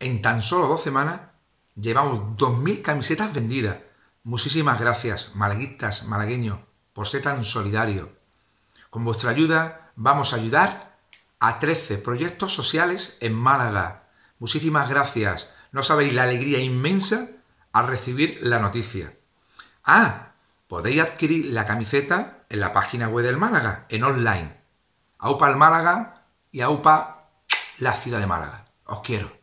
en tan solo dos semanas llevamos 2.000 camisetas vendidas. Muchísimas gracias, malaguistas, malagueños, por ser tan solidarios. Con vuestra ayuda vamos a ayudar a 13 proyectos sociales en Málaga. Muchísimas gracias. No sabéis la alegría inmensa al recibir la noticia. Ah, podéis adquirir la camiseta en la página web del Málaga, en online. AUPA el Málaga y AUPA la ciudad de Málaga. Os quiero.